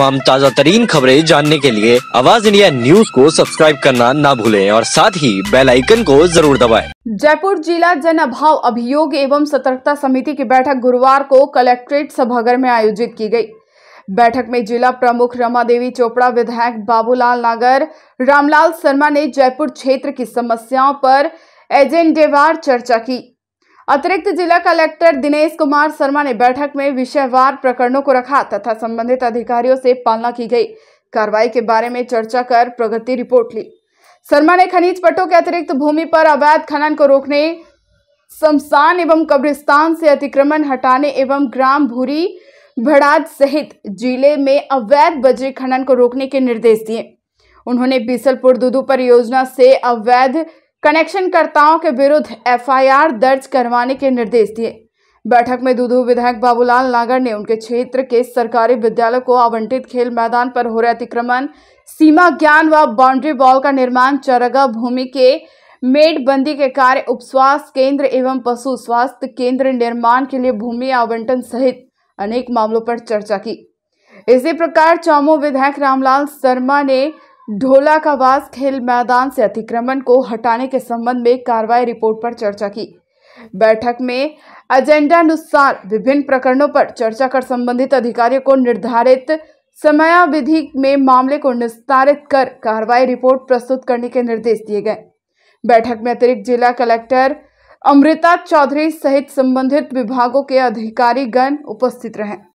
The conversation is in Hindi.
तमाम ताज़ा तरीन खबरें जानने के लिए आवाज इंडिया न्यूज को सब्सक्राइब करना ना भूलें और साथ ही बेल आइकन को जरूर दबाएं। जयपुर जिला जन अभाव अभियोग एवं सतर्कता समिति की बैठक गुरुवार को कलेक्ट्रेट सभागर में आयोजित की गई बैठक में जिला प्रमुख रमा देवी चोपड़ा विधायक बाबूलाल नागर रामलाल शर्मा ने जयपुर क्षेत्र की समस्याओं पर एजेंडेवार चर्चा की अतिरिक्त जिला कलेक्टर दिनेश कुमार शर्मा ने बैठक में विषयवार प्रकरणों को रखा तथा संबंधित अधिकारियों से पालना की गई कार्रवाई के बारे में चर्चा कर प्रगति रिपोर्ट ली शर्मा ने खनिज पट्टों के अतिरिक्त भूमि पर अवैध खनन को रोकने शमशान एवं कब्रिस्तान से अतिक्रमण हटाने एवं ग्राम भूरी भड़ाज सहित जिले में अवैध बजरी खनन को रोकने के निर्देश दिए उन्होंने बीसलपुर दुदू परियोजना से अवैध कनेक्शनकर्ताओं के विरुद्ध एफआईआर दर्ज करवाने के निर्देश दिए बैठक में दूधू विधायक बाबूलाल नागर ने उनके क्षेत्र के सरकारी विद्यालय को आवंटित खेल मैदान पर हो रहे अतिक्रमण सीमा ज्ञान व बाउंड्री वॉल का निर्माण चरगा भूमि के मेडबंदी के कार्य उप केंद्र एवं पशु स्वास्थ्य केंद्र निर्माण के लिए भूमि आवंटन सहित अनेक मामलों पर चर्चा की इसी प्रकार चामो विधायक रामलाल शर्मा ने ढोला का वास खेल मैदान से अतिक्रमण को हटाने के संबंध में कार्रवाई रिपोर्ट पर चर्चा की बैठक में एजेंडा अनुसार विभिन्न प्रकरणों पर चर्चा कर संबंधित अधिकारियों को निर्धारित समयावधि में मामले को निस्तारित कर कार्रवाई रिपोर्ट प्रस्तुत करने के निर्देश दिए गए बैठक में अतिरिक्त जिला कलेक्टर अमृता चौधरी सहित संबंधित विभागों के अधिकारीगण उपस्थित रहे